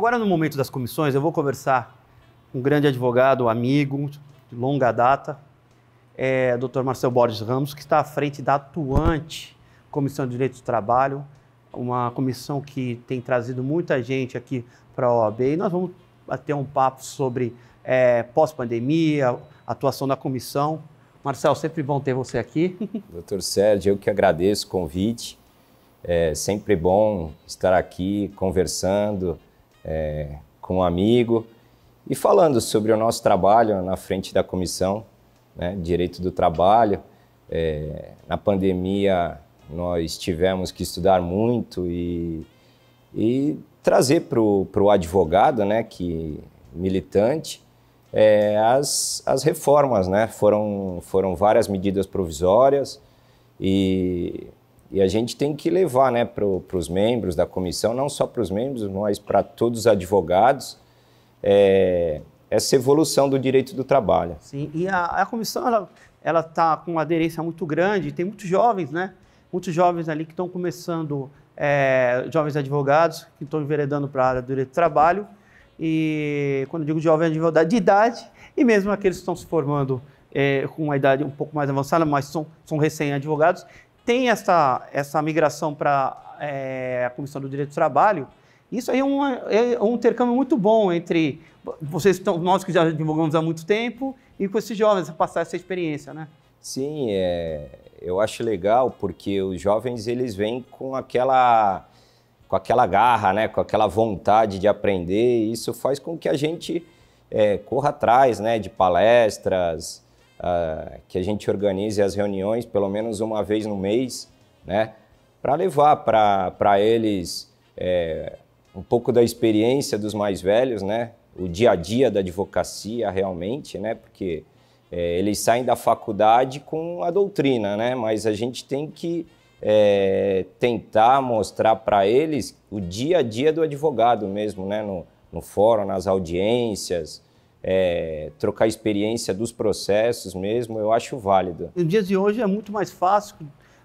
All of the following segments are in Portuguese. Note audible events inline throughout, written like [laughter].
Agora, no momento das comissões, eu vou conversar com um grande advogado, amigo de longa data, é, Dr. Marcel Borges Ramos, que está à frente da atuante Comissão de Direito do Trabalho, uma comissão que tem trazido muita gente aqui para a OAB. E nós vamos bater um papo sobre é, pós-pandemia, atuação da comissão. Marcel, sempre bom ter você aqui. [laughs] Doutor Sérgio, eu que agradeço o convite. É sempre bom estar aqui conversando, é, com um amigo e falando sobre o nosso trabalho na frente da comissão, né, direito do trabalho. É, na pandemia nós tivemos que estudar muito e, e trazer para o advogado, né, que militante, é, as, as reformas, né? Foram, foram várias medidas provisórias e e a gente tem que levar né, para os membros da comissão, não só para os membros, mas para todos os advogados, é, essa evolução do direito do trabalho. Sim, e a, a comissão ela ela está com uma aderência muito grande, tem muitos jovens, né? Muitos jovens ali que estão começando, é, jovens advogados, que estão enveredando para a área do direito do trabalho. E quando eu digo jovem advogados, de idade, e mesmo aqueles que estão se formando é, com uma idade um pouco mais avançada, mas são, são recém-advogados, tem essa, essa migração para é, a Comissão do Direito do Trabalho, isso aí é, uma, é, um intercâmbio muito bom entre vocês, nós que já divulgamos há muito tempo, e com esses jovens, passar essa experiência, né? Sim, é, eu acho legal porque os jovens eles vêm com aquela com aquela garra, né, com aquela vontade de aprender, e isso faz com que a gente é, corra atrás, né, de palestras, uh, que a gente organize as reuniões pelo menos uma vez no mês, né? Para levar para eles é, um pouco da experiência dos mais velhos, né? O dia a dia da advocacia realmente, né? Porque é, eles saem da faculdade com a doutrina, né? Mas a gente tem que é, tentar mostrar para eles o dia a dia do advogado mesmo, né? No, no fórum, nas audiências, é, trocar experiência dos processos mesmo, eu acho válido. Nos dias de hoje é muito mais fácil,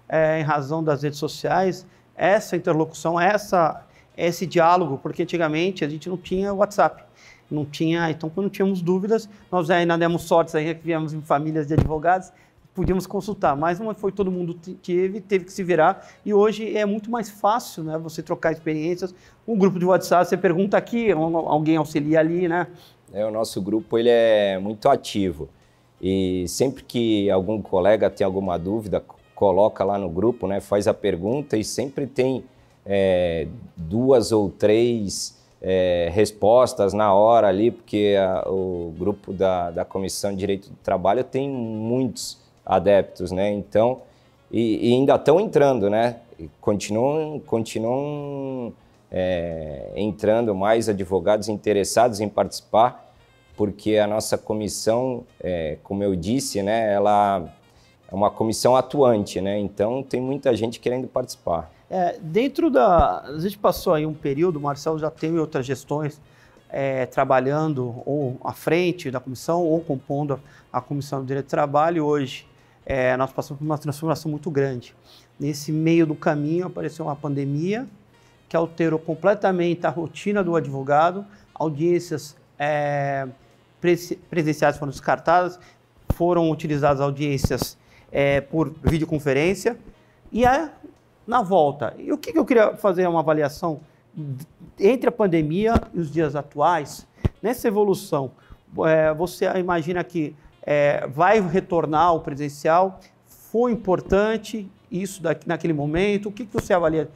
é, em razão das redes sociais, essa interlocução, essa, esse diálogo, porque antigamente a gente não tinha WhatsApp, não tinha, então quando tínhamos dúvidas, nós ainda demos sortes aí, que viemos em famílias de advogados, podíamos consultar, mas não foi todo mundo teve, teve que se virar e hoje é muito mais fácil, né? Você trocar experiências, um grupo de WhatsApp, você pergunta aqui, alguém auxilia ali, né? É, o nosso grupo ele é muito ativo e sempre que algum colega tem alguma dúvida coloca lá no grupo, né? Faz a pergunta e sempre tem é, duas ou três é, respostas na hora ali, porque a, o grupo da, da Comissão de Direito do Trabalho tem muitos adeptos, né? Então, e, e ainda estão entrando, né? continuam, continuam é, entrando mais advogados interessados em participar, porque a nossa comissão, é, como eu disse, né? Ela é uma comissão atuante, né? Então tem muita gente querendo participar. É, dentro da. A gente passou aí um período, o Marcelo já teve outras gestões é, trabalhando ou à frente da comissão ou compondo a, a comissão do direito do trabalho. Hoje é, nós passamos por uma transformação muito grande. Nesse meio do caminho apareceu uma pandemia que alterou completamente a rotina do advogado, audiências é, presenciais foram descartadas, foram utilizadas audiências é, por videoconferência e é na volta. E o que, que eu queria fazer uma avaliação entre a pandemia e os dias atuais, nessa evolução, é, você imagina que é, vai retornar ao presencial, foi importante isso daqui, naquele momento? O que, que você avalia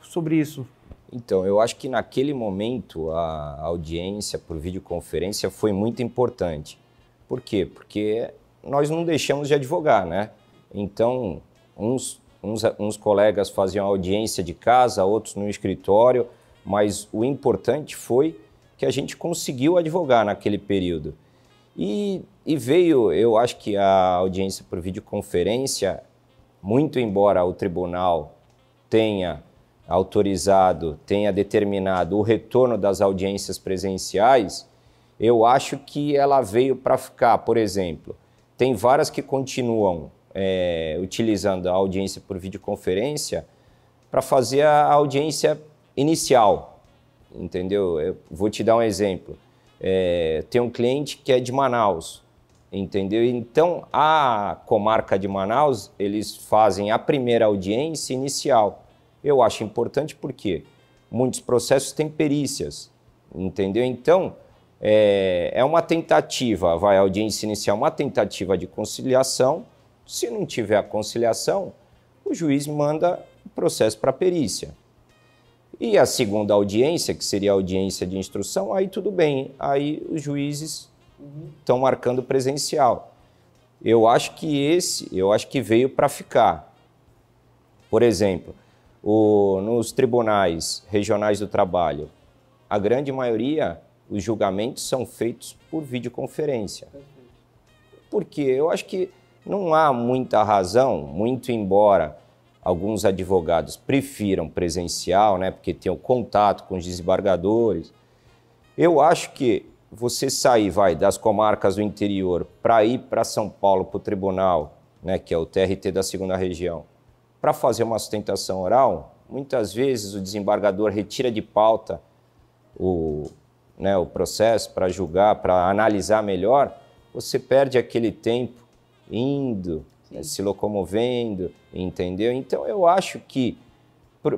sobre isso? Então, eu acho que naquele momento a audiência por videoconferência foi muito importante. Por quê? Porque nós não deixamos de advogar, né? Então, uns, uns, uns colegas faziam audiência de casa, outros no escritório, mas o importante foi que a gente conseguiu advogar naquele período. E, e, veio, eu acho que a audiência por videoconferência, muito embora o tribunal tenha autorizado, tenha determinado o retorno das audiências presenciais, eu acho que ela veio para ficar. Por exemplo, tem várias que continuam é, utilizando a audiência por videoconferência para fazer a audiência inicial, entendeu? Eu vou te dar um exemplo. É, tem um cliente que é de Manaus, entendeu? Então, a comarca de Manaus, eles fazem a primeira audiência inicial. Eu acho importante porque muitos processos têm perícias, entendeu? Então, é, é uma tentativa, vai a audiência inicial, é uma tentativa de conciliação. Se não tiver a conciliação, o juiz manda o processo para a perícia. E a segunda audiência, que seria a audiência de instrução, aí tudo bem, aí os juízes estão uhum. marcando presencial. Eu acho que esse, eu acho que veio para ficar. Por exemplo, o, nos tribunais regionais do trabalho, a grande maioria, os julgamentos são feitos por videoconferência. Porque eu acho que não há muita razão, muito embora alguns advogados prefiram presencial, né, porque tem o contato com os desembargadores. Eu acho que você sair, vai, das comarcas do interior para ir para São Paulo, para o tribunal, né, que é o TRT da segunda região, para fazer uma sustentação oral, muitas vezes o desembargador retira de pauta o, né, o processo para julgar, para analisar melhor, você perde aquele tempo indo, se locomovendo, entendeu? Então eu acho que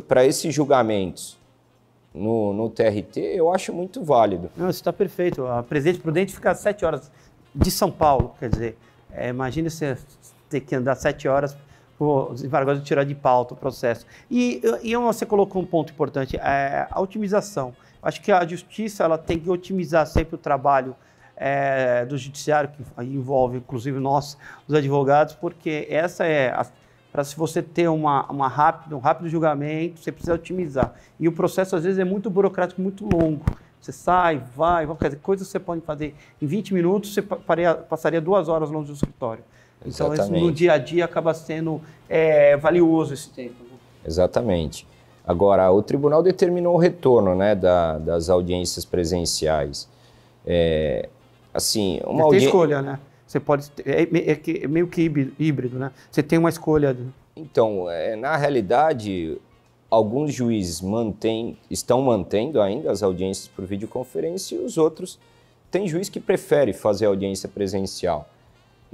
para esses julgamentos no, no, TRT, eu acho muito válido. Não, isso está perfeito. A Presidente Prudente fica sete horas de São Paulo, quer dizer, é, imagina você ter que andar sete horas o tirar de pauta o processo. E, e você colocou um ponto importante, é, a otimização. Acho que a justiça ela tem que otimizar sempre o trabalho é, do judiciário, que envolve inclusive nós, os advogados, porque essa é. Para se você ter uma, uma rápido, um rápido julgamento, você precisa otimizar. E o processo, às vezes, é muito burocrático, muito longo. Você sai, vai, vai dizer, coisas que você pode fazer em 20 minutos, você passaria duas horas longe do escritório. Exatamente. Então, isso no dia a dia acaba sendo é, valioso esse tempo. Exatamente. Agora, o tribunal determinou o retorno né, da, das audiências presenciais. É, assim, uma tem audi... escolha, né? Você pode é, é, é, meio que híbrido, né? Você tem uma escolha. Então, é, na realidade, alguns juízes mantém, estão mantendo ainda as audiências por videoconferência e os outros tem juiz que prefere fazer audiência presencial.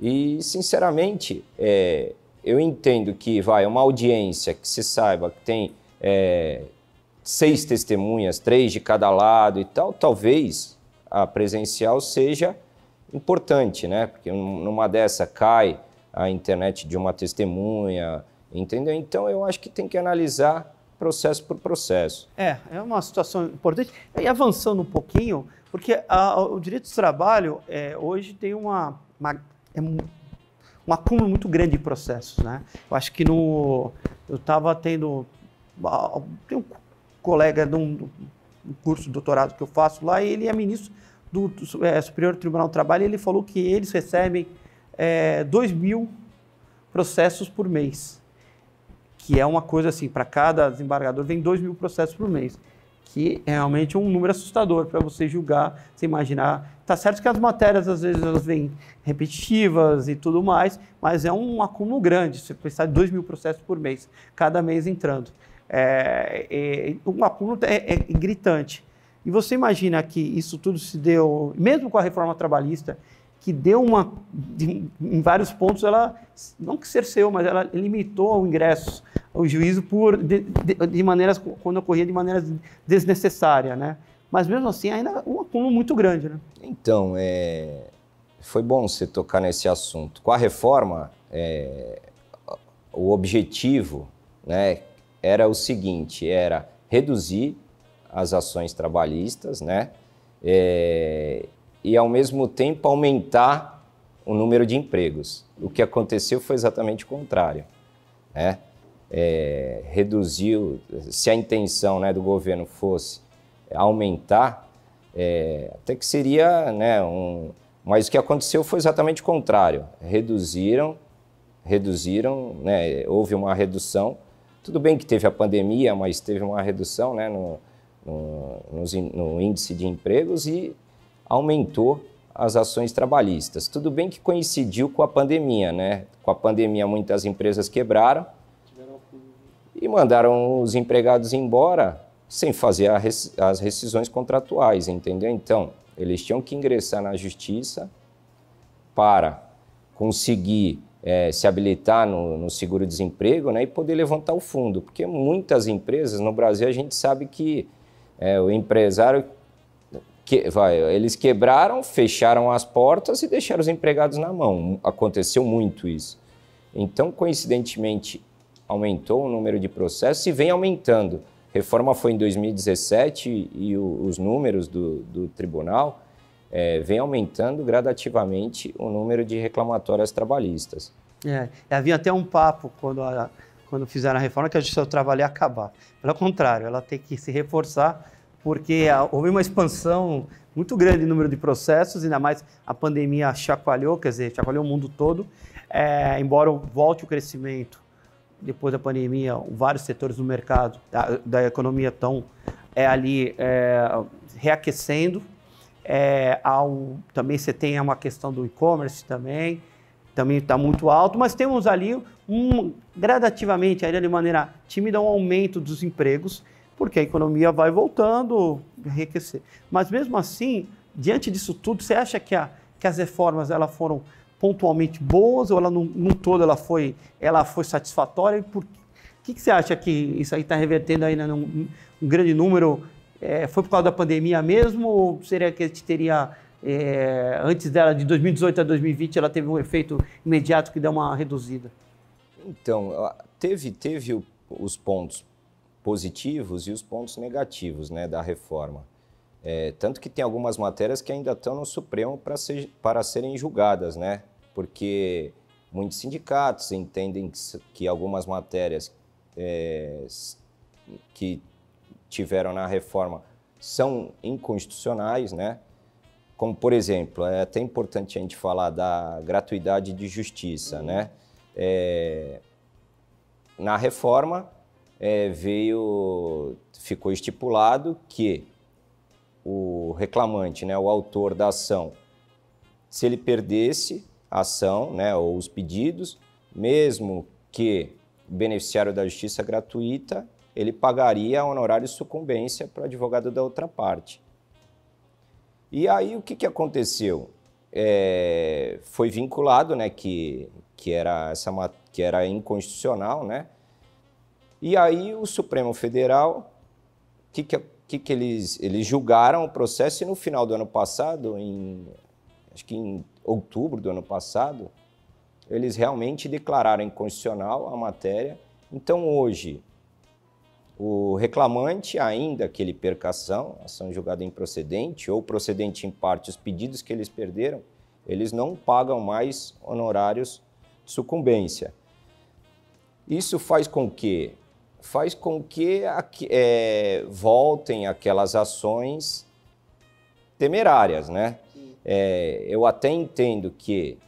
E, sinceramente, é, eu entendo que vai uma audiência que se saiba que tem é, seis testemunhas, três de cada lado e tal, talvez a presencial seja importante, né? Porque numa dessa cai a internet de uma testemunha, entendeu? Então eu acho que tem que analisar processo por processo. É, é uma situação importante. E avançando um pouquinho, porque a, o direito do trabalho é, hoje tem uma, uma é um, um acúmulo muito grande de processos, né? Eu acho que no eu estava tendo tem um colega de um um curso de doutorado que eu faço lá, ele é ministro do, do é, Superior Tribunal do Trabalho, e ele falou que eles recebem é, 2 mil processos por mês, que é uma coisa assim, para cada desembargador vem 2 mil processos por mês, que é realmente um número assustador para você julgar, você imaginar. Tá certo que as matérias às vezes elas vêm repetitivas e tudo mais, mas é um acúmulo grande, você pensar em 2 mil processos por mês, cada mês entrando é, é, acúmulo é, é, gritante. E você imagina que isso tudo se deu, mesmo com a reforma trabalhista, que deu uma, em vários pontos, ela não que cerceou, mas ela limitou o ingresso, o juízo por de, de, de maneiras quando ocorria de maneiras desnecessária, né? Mas mesmo assim ainda um acúmulo muito grande, né? Então, é... foi bom você tocar nesse assunto. Com a reforma, é... o objetivo, né, era o seguinte: era reduzir as ações trabalhistas, né? É, e ao mesmo tempo aumentar o número de empregos. O que aconteceu foi exatamente o contrário, né? É, reduziu, se a intenção né, do governo fosse aumentar, é, até que seria, né, um, mas o que aconteceu foi exatamente o contrário. Reduziram, reduziram, né, houve uma redução tudo bem que teve a pandemia, mas teve uma redução né, no, no, no índice de empregos e aumentou as ações trabalhistas. Tudo bem que coincidiu com a pandemia, né? Com a pandemia, muitas empresas quebraram e mandaram os empregados embora sem fazer as rescisões contratuais, entendeu? Então, eles tinham que ingressar na justiça para conseguir é, se habilitar no, no seguro-desemprego né, e poder levantar o fundo. Porque muitas empresas no Brasil a gente sabe que é, o empresário. Que, vai, eles quebraram, fecharam as portas e deixaram os empregados na mão. Aconteceu muito isso. Então, coincidentemente, aumentou o número de processos e vem aumentando. Reforma foi em 2017 e o, os números do, do tribunal é, vem aumentando gradativamente o número de reclamatórias trabalhistas. É, havia até um papo quando, a, quando fizeram a reforma que a justiça do trabalho ia acabar. Pelo contrário, ela tem que se reforçar porque houve uma expansão muito grande no número de processos, ainda mais a pandemia chacoalhou, quer dizer, chacoalhou o mundo todo. É, embora volte o crescimento depois da pandemia, vários setores do mercado, da, da economia estão é, ali é, reaquecendo, é, também você tem uma questão do e-commerce também, também está muito alto, mas temos ali um, gradativamente, ainda de maneira tímida, um aumento dos empregos, porque a economia vai voltando, a enriquecer. Mas mesmo assim, diante disso tudo, você acha que, a, que as reformas ela foram pontualmente boas ou ela no, no todo ela foi, ela foi satisfatória? E por que, que você acha que isso aí está revertendo ainda né, num um grande número é, foi por causa da pandemia mesmo ou seria que a gente teria, é, antes dela, de 2018 a 2020, ela teve um efeito imediato que deu uma reduzida? Então, teve, teve os pontos positivos e os pontos negativos né, da reforma. É, tanto que tem algumas matérias que ainda estão no Supremo para ser, para serem julgadas, né? Porque muitos sindicatos entendem que, que algumas matérias é, que tiveram na reforma são inconstitucionais, né? Como, por exemplo, é até importante a gente falar da gratuidade de justiça, né? É, na reforma é, veio, ficou estipulado que o reclamante, né, o autor da ação, se ele perdesse a ação, né, ou os pedidos, mesmo que beneficiário da justiça gratuita, ele pagaria honorário de sucumbência para o advogado da outra parte. E aí o que, que aconteceu? É, foi vinculado, né, que, que, era essa, que era inconstitucional, né? E aí o Supremo Federal, o que, que, que, que eles, eles julgaram o processo e no final do ano passado, em, acho que em outubro do ano passado, eles realmente declararam inconstitucional a matéria. Então hoje, o reclamante, ainda que ele perca a ação, ação é julgada improcedente ou procedente em parte, os pedidos que eles perderam, eles não pagam mais honorários de sucumbência. Isso faz com que faz com que é, voltem aquelas ações temerárias, né? É, eu até entendo que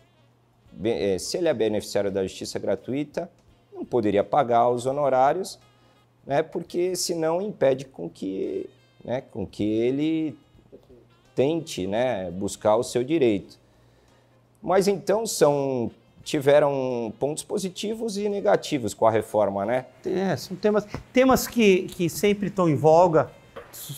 é, se ele é beneficiário da justiça gratuita, não poderia pagar os honorários né, porque senão impede com que, né, com que ele tente né, buscar o seu direito. Mas então são tiveram pontos positivos e negativos com a reforma, né? É, são temas, temas que, que sempre estão em voga,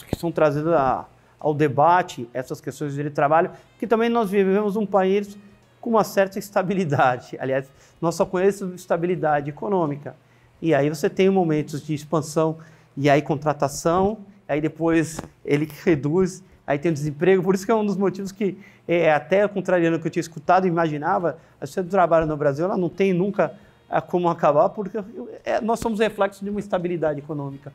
que são trazidos a, ao debate, essas questões de direito de trabalho, que também nós vivemos um país com uma certa estabilidade. Aliás, nós só conhecemos estabilidade econômica, e aí você tem momentos de expansão e aí contratação, aí depois ele reduz, aí tem o desemprego. Por isso que é um dos motivos que, é, até contrariando o que eu tinha escutado imaginava, a sociedade do trabalho no Brasil ela não tem nunca ah, como acabar, porque é, nós somos reflexo de uma estabilidade econômica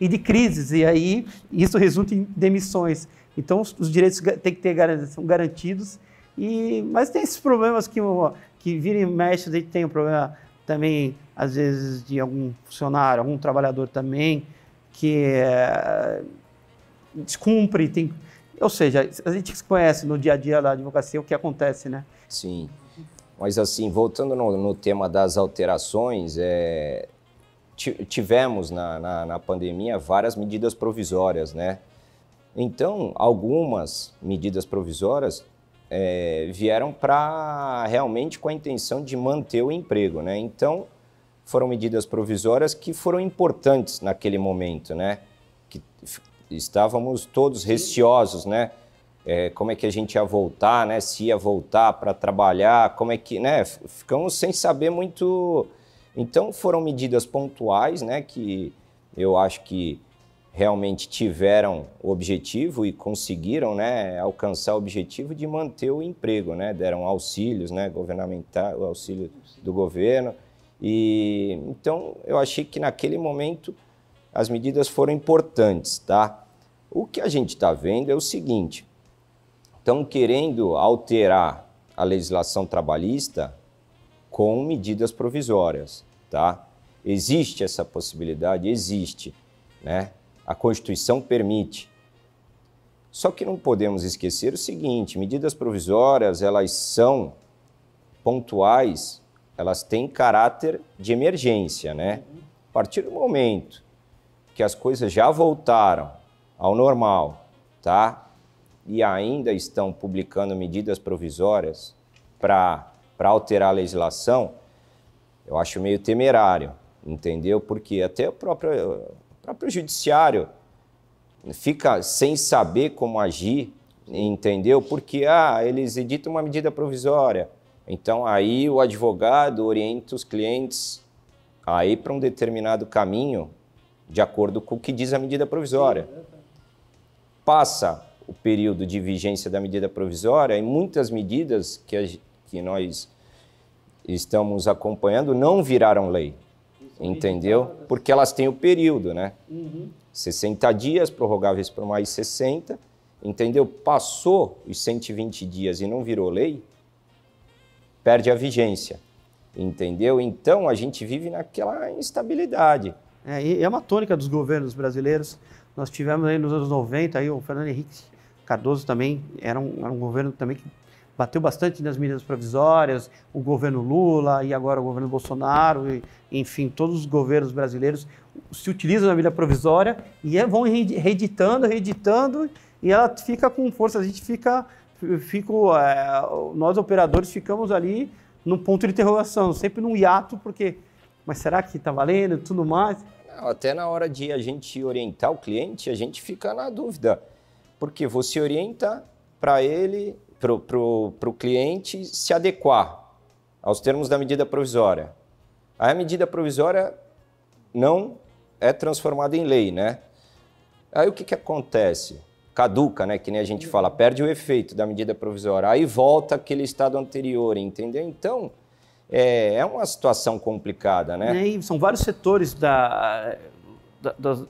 e de crises, e aí isso resulta em demissões. Então, os direitos têm que ter são garantidos, e, mas tem esses problemas que, que virem e mexe, a gente tem o um problema também às vezes de algum funcionário, algum trabalhador também, que é, descumpre, tem, ou seja, a gente conhece no dia a dia da advocacia o que acontece, né? Sim. Mas assim, voltando no, no tema das alterações, é, tivemos na, na, na, pandemia várias medidas provisórias, né? Então, algumas medidas provisórias é, vieram para realmente com a intenção de manter o emprego, né? Então, foram medidas provisórias que foram importantes naquele momento, né? Que estávamos todos receosos, né? É, como é que a gente ia voltar, né? Se ia voltar para trabalhar, como é que, né? Ficamos sem saber muito. Então foram medidas pontuais, né? Que eu acho que realmente tiveram o objetivo e conseguiram né, alcançar o objetivo de manter o emprego, né? deram auxílios né, governamental, auxílio do governo, e então eu achei que naquele momento as medidas foram importantes, tá? O que a gente está vendo é o seguinte: estão querendo alterar a legislação trabalhista com medidas provisórias, tá? Existe essa possibilidade, existe, né? A Constituição permite. Só que não podemos esquecer o seguinte: medidas provisórias elas são pontuais elas têm caráter de emergência, né? A partir do momento que as coisas já voltaram ao normal, tá? E ainda estão publicando medidas provisórias para alterar a legislação, eu acho meio temerário, entendeu? Porque até o próprio, o próprio judiciário fica sem saber como agir, entendeu? Porque ah, eles editam uma medida provisória, então aí o advogado orienta os clientes a ir para um determinado caminho de acordo com o que diz a medida provisória. Passa o período de vigência da medida provisória e muitas medidas que, a, que nós estamos acompanhando não viraram lei, entendeu? Porque elas têm o período, né? Uhum. 60 dias, prorrogáveis por mais 60, entendeu? Passou os 120 dias e não virou lei, perde a vigência, entendeu? Então a gente vive naquela instabilidade. É, e é uma tônica dos governos brasileiros. Nós tivemos aí nos anos 90 aí o Fernando Henrique Cardoso também era um, era um governo também que bateu bastante nas medidas provisórias, o governo Lula e agora o governo Bolsonaro, e, enfim, todos os governos brasileiros se utilizam da medida provisória e é, vão reeditando, reeditando, e ela fica com força, a gente fica fico, é, nós operadores ficamos ali no ponto de interrogação, sempre num hiato, porque, mas será que está valendo e tudo mais? Até na hora de a gente orientar o cliente, a gente fica na dúvida, porque você orienta para ele, para o cliente se adequar aos termos da medida provisória. Aí a medida provisória não é transformada em lei, né? Aí o que, que acontece? caduca, né? Que nem a gente fala, perde o efeito da medida provisória, aí volta aquele estado anterior, entendeu? Então é, é uma situação complicada, né? E são vários setores da, da dos,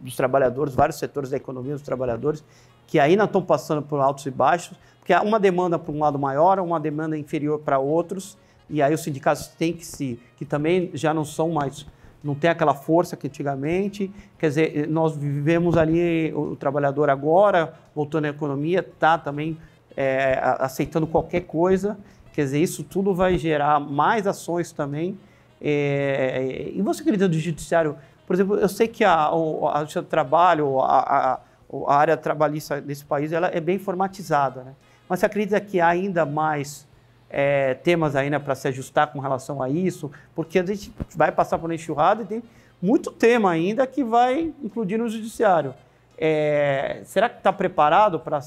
dos trabalhadores, vários setores da economia dos trabalhadores que ainda estão passando por altos e baixos, porque há uma demanda para um lado maior, uma demanda inferior para outros, e aí os sindicatos têm que se, que também já não são mais não tem aquela força que antigamente. Quer dizer, nós vivemos ali, o trabalhador agora, voltando à economia, está também é, aceitando qualquer coisa. Quer dizer, isso tudo vai gerar mais ações também. É, e você acredita do judiciário? Por exemplo, eu sei que a, a, a trabalho, a, a, a área trabalhista desse país, ela é bem formatizada, né? Mas você acredita que ainda mais é, temas ainda né, para se ajustar com relação a isso, porque a gente vai passar por uma enxurrada e tem muito tema ainda que vai incluir no judiciário. É, será que está preparado para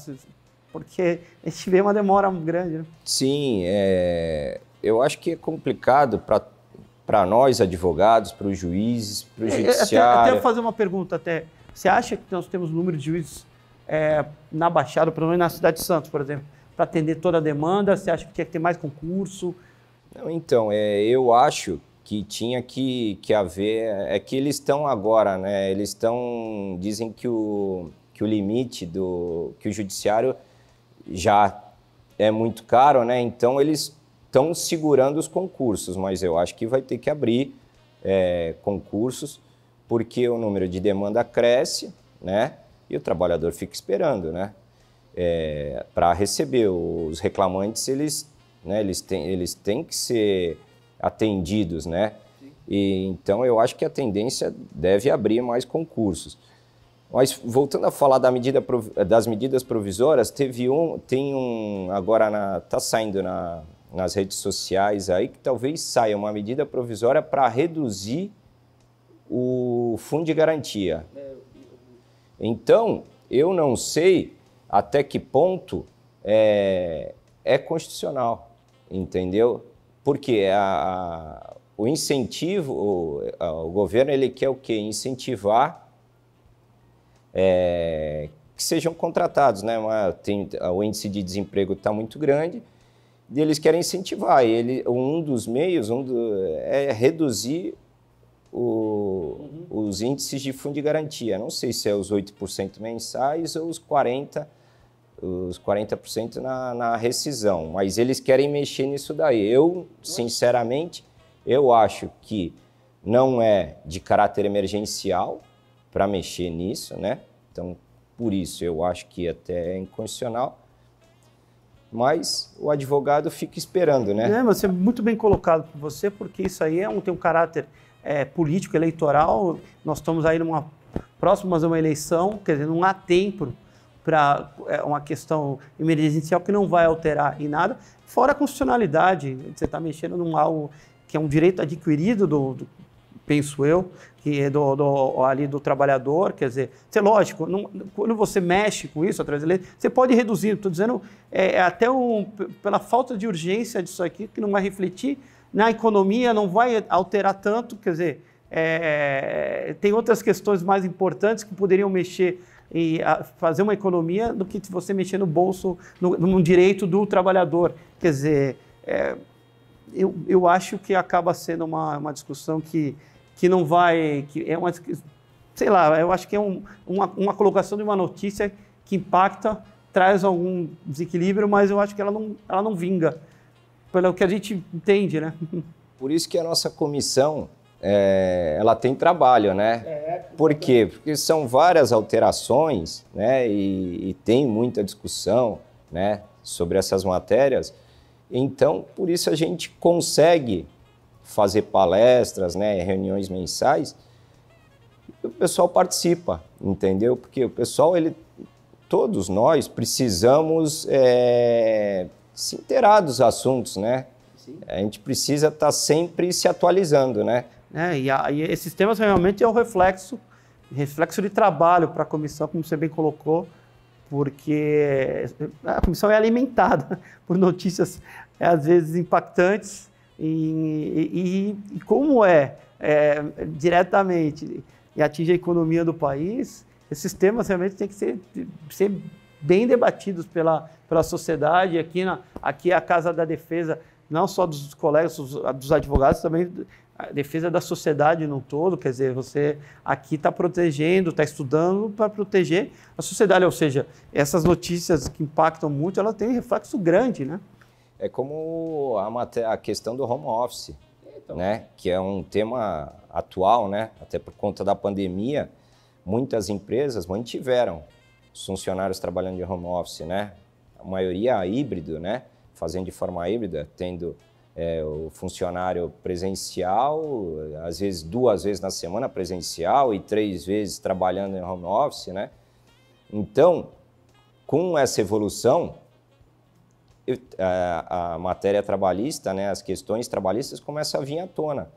porque a gente vê uma demora grande. Né? Sim, é, eu acho que é complicado para para nós advogados, para os juízes, para o é, é, judiciário. Até, até fazer uma pergunta até. Você acha que nós temos número de juízes é, na Baixada, pelo menos na cidade de Santos, por exemplo, para atender toda a demanda? Você acha que tinha que ter mais concurso? Não, então, é, eu acho que tinha que, que haver. É que eles estão agora, né? Eles estão. Dizem que o, que o limite do. que o judiciário já é muito caro, né? Então eles estão segurando os concursos, mas eu acho que vai ter que abrir é, concursos, porque o número de demanda cresce, né? E o trabalhador fica esperando, né? é, para receber. Os reclamantes, eles, né, eles, têm, eles têm que ser atendidos, né? E, então, eu acho que a tendência deve abrir mais concursos. Mas voltando a falar da medida, das medidas provisórias, teve um, tem um agora está saindo na, nas redes sociais aí que talvez saia uma medida provisória para reduzir o fundo de garantia. É, então eu não sei até que ponto é, é constitucional, entendeu? Porque é a, a, o incentivo, o, a, o, governo ele quer o quê? Incentivar é, que sejam contratados, né? Uma, tem, o índice de desemprego está muito grande e eles querem incentivar. Ele, um dos meios um do, é reduzir o, uhum. os índices de fundo de garantia. Não sei se é os 8% mensais ou os 40% os 40% na, na rescisão, mas eles querem mexer nisso daí. Eu, sinceramente, eu acho que não é de caráter emergencial para mexer nisso, né? Então, por isso eu acho que até é inconstitucional. Mas o advogado fica esperando, né? É, mas é muito bem colocado por você, porque isso aí é um, tem um caráter é, político, eleitoral. Nós estamos aí numa próxima uma eleição, quer dizer, não há tempo para é, uma questão emergencial que não vai alterar em nada, fora a constitucionalidade, você está mexendo num algo que é um direito adquirido do, do penso eu, que é do, do, ali do trabalhador, quer dizer, é lógico, não, quando você mexe com isso através da lei, você pode reduzir, estou dizendo, é, é, até um, pela falta de urgência disso aqui, que não vai refletir na economia, não vai alterar tanto, quer dizer, é, é tem outras questões mais importantes que poderiam mexer e a, fazer uma economia do que você mexer no bolso, no, no direito do trabalhador. Quer dizer, é, eu, eu acho que acaba sendo uma, uma discussão que, que não vai. Que é uma, sei lá, eu acho que é um, uma, uma colocação de uma notícia que impacta, traz algum desequilíbrio, mas eu acho que ela não, ela não vinga, pelo que a gente entende, né? Por isso que a nossa comissão é, ela tem trabalho, né? É, por quê? Porque são várias alterações, né? E, e, tem muita discussão, né? Sobre essas matérias. Então, por isso a gente consegue fazer palestras, né? Reuniões mensais. o pessoal participa, entendeu? Porque o pessoal, ele, todos nós precisamos é, se inteirar dos assuntos, né? Sim. A gente precisa estar tá sempre se atualizando, né? Né? E, a, e esses temas realmente é o reflexo, reflexo de trabalho para a comissão, como você bem colocou, porque a comissão é alimentada [laughs] por notícias às vezes impactantes e, e, e como é, é, diretamente e atinge a economia do país, esses temas realmente têm que ser, ser bem debatidos pela, pela sociedade. Aqui, na, aqui é a Casa da Defesa, não só dos colegas, dos advogados, também a defesa da sociedade no todo, quer dizer, você aqui está protegendo, está estudando para proteger a sociedade, ou seja, essas notícias que impactam muito, ela tem um reflexo grande, né? É como a, a questão do home office, então. né? Que é um tema atual, né? Até por conta da pandemia, muitas empresas mantiveram os funcionários trabalhando de home office, né? A maioria híbrido, né? Fazendo de forma híbrida, tendo é, o funcionário presencial, às vezes duas vezes na semana presencial e três vezes trabalhando em home office, né? Então, com essa evolução, eu, a, a, matéria trabalhista, né, as questões trabalhistas começam a vir à tona.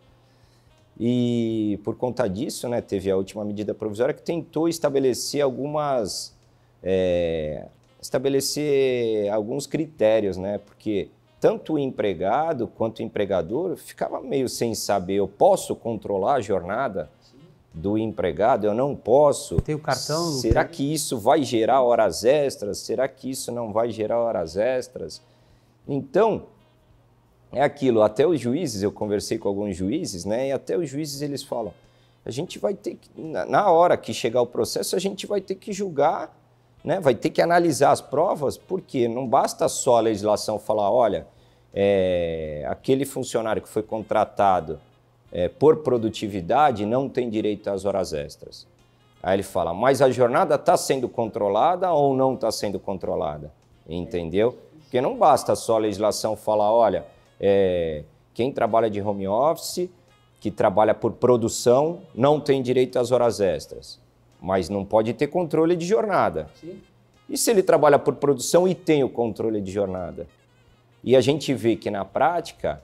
E por conta disso, né, teve a última medida provisória que tentou estabelecer algumas é, estabelecer alguns critérios, né, porque tanto o empregado quanto o empregador ficava meio sem saber. Eu posso controlar a jornada do empregado? Eu não posso. Tem o cartão. Será que isso vai gerar horas extras? Será que isso não vai gerar horas extras? Então, é aquilo. Até os juízes, eu conversei com alguns juízes, né? E até os juízes eles falam: a gente vai ter que, na hora que chegar o processo, a gente vai ter que julgar né, vai ter que analisar as provas, porque não basta só a legislação falar, olha, é, aquele funcionário que foi contratado é, por produtividade não tem direito às horas extras. Aí ele fala, mas a jornada está sendo controlada ou não está sendo controlada? Entendeu? Porque não basta só a legislação falar, olha, é, quem trabalha de home office, que trabalha por produção, não tem direito às horas extras mas não pode ter controle de jornada. Sim. E se ele trabalha por produção e tem o controle de jornada? E a gente vê que na prática,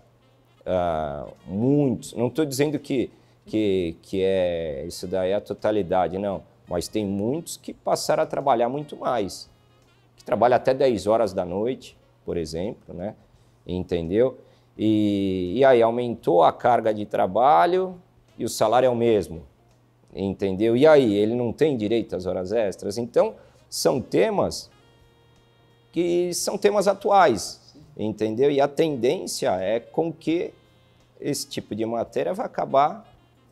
uh, muitos, não estou dizendo que, que, que é, isso daí é a totalidade, não, mas tem muitos que passaram a trabalhar muito mais, que trabalham até 10 horas da noite, por exemplo, né? entendeu? E, e aí aumentou a carga de trabalho e o salário é o mesmo entendeu? E aí, ele não tem direito às horas extras? Então, são temas que são temas atuais, entendeu? E a tendência é com que esse tipo de matéria vai acabar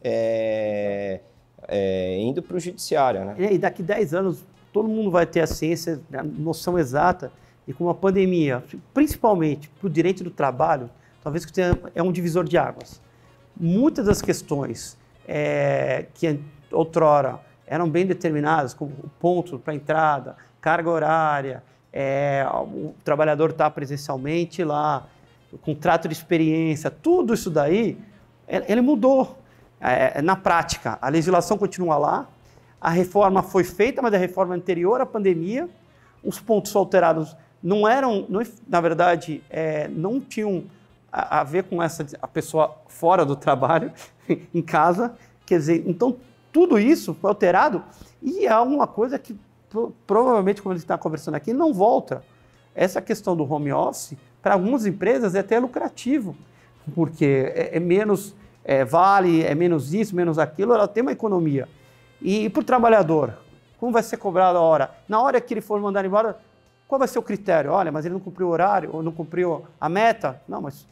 é, é, indo para o judiciário. Né? E daqui 10 anos, todo mundo vai ter a ciência, a noção exata, e com uma pandemia, principalmente para o direito do trabalho, talvez que tenha, é um divisor de águas. Muitas das questões é, que outrora eram bem determinadas, como ponto para entrada, carga horária, é, o trabalhador está presencialmente lá, contrato de experiência, tudo isso daí, é, ele mudou é, na prática. A legislação continua lá, a reforma foi feita, mas a reforma anterior à pandemia, os pontos alterados não eram, não, na verdade, é, não tinham a, ver com essa a pessoa fora do trabalho, [laughs] em casa. Quer dizer, então tudo isso foi alterado e é uma coisa que provavelmente, como a gente está conversando aqui, não volta. Essa questão do home office, para algumas empresas, é até lucrativo, porque é, é menos é, vale, é menos isso, menos aquilo, ela tem uma economia. E, e para o trabalhador, como vai ser cobrado a hora? Na hora que ele for mandado embora, qual vai ser o critério? Olha, mas ele não cumpriu o horário, ou não cumpriu a meta? Não, mas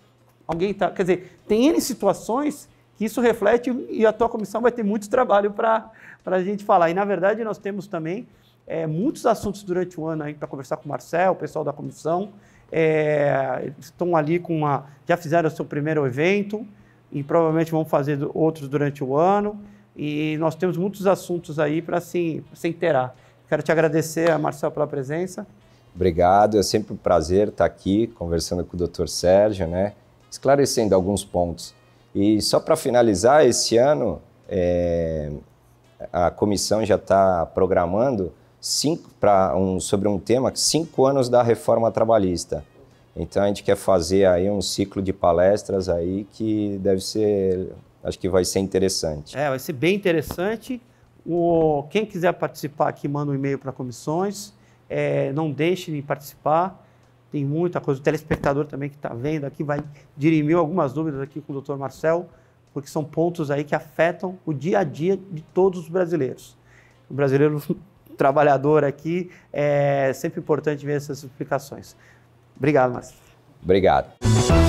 alguém está. Quer dizer, tem N situações que isso reflete e a tua comissão vai ter muito trabalho para a gente falar. E, na verdade, nós temos também é, muitos assuntos durante o ano aí para conversar com o Marcel, o pessoal da comissão. É, estão ali com uma. Já fizeram o seu primeiro evento e provavelmente vão fazer outros durante o ano. E nós temos muitos assuntos aí para se, se inteirar. Quero te agradecer, Marcel, pela presença. Obrigado, é sempre um prazer estar aqui conversando com o Dr. Sérgio, né? esclarecendo alguns pontos. E só para finalizar, esse ano é, a comissão já está programando cinco um sobre um tema cinco anos da reforma trabalhista. Então a gente quer fazer aí um ciclo de palestras aí que deve ser, acho que vai ser interessante. É, vai ser bem interessante. O, quem quiser participar aqui manda um e-mail para comissões. É, não deixe de participar tem muita coisa. O telespectador também que está vendo aqui vai dirimir algumas dúvidas aqui com o doutor Marcel, porque são pontos aí que afetam o dia a dia de todos os brasileiros. O brasileiro [laughs] trabalhador aqui é sempre importante ver essas explicações. Obrigado, Marcelo. Obrigado.